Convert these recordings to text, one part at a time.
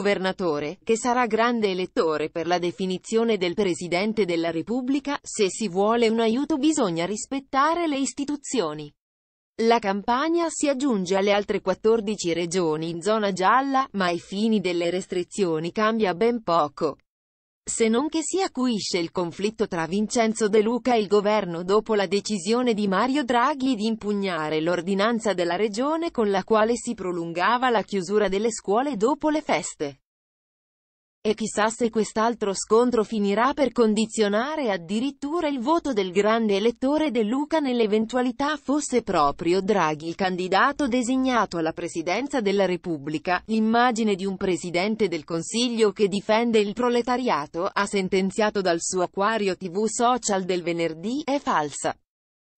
governatore, che sarà grande elettore per la definizione del Presidente della Repubblica, se si vuole un aiuto bisogna rispettare le istituzioni. La Campania si aggiunge alle altre 14 regioni in zona gialla, ma ai fini delle restrizioni cambia ben poco se non che si acuisce il conflitto tra Vincenzo De Luca e il governo dopo la decisione di Mario Draghi di impugnare l'ordinanza della regione con la quale si prolungava la chiusura delle scuole dopo le feste. E chissà se quest'altro scontro finirà per condizionare addirittura il voto del grande elettore De Luca nell'eventualità fosse proprio Draghi il candidato designato alla presidenza della Repubblica, immagine di un presidente del Consiglio che difende il proletariato, ha sentenziato dal suo acquario tv social del venerdì, è falsa.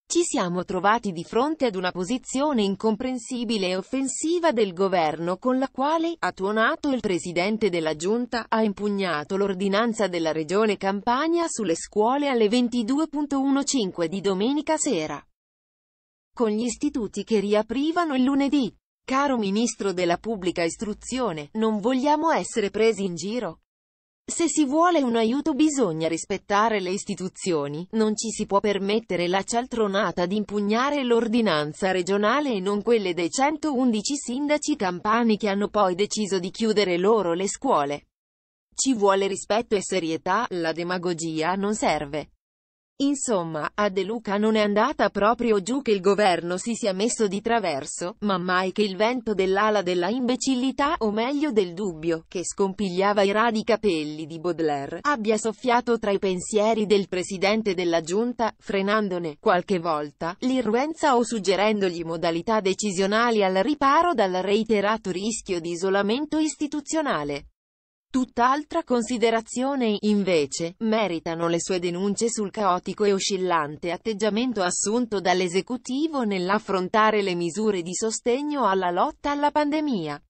Ci siamo trovati di fronte ad una posizione incomprensibile e offensiva del governo con la quale, ha tuonato il presidente della giunta, ha impugnato l'ordinanza della regione Campania sulle scuole alle 22.15 di domenica sera, con gli istituti che riaprivano il lunedì. Caro ministro della pubblica istruzione, non vogliamo essere presi in giro. Se si vuole un aiuto bisogna rispettare le istituzioni, non ci si può permettere la cialtronata di impugnare l'ordinanza regionale e non quelle dei 111 sindaci campani che hanno poi deciso di chiudere loro le scuole. Ci vuole rispetto e serietà, la demagogia non serve. Insomma, a De Luca non è andata proprio giù che il governo si sia messo di traverso, ma mai che il vento dell'ala della imbecillità, o meglio del dubbio, che scompigliava i radi capelli di Baudelaire, abbia soffiato tra i pensieri del presidente della giunta, frenandone, qualche volta, l'irruenza o suggerendogli modalità decisionali al riparo dal reiterato rischio di isolamento istituzionale. Tutt'altra considerazione, invece, meritano le sue denunce sul caotico e oscillante atteggiamento assunto dall'esecutivo nell'affrontare le misure di sostegno alla lotta alla pandemia.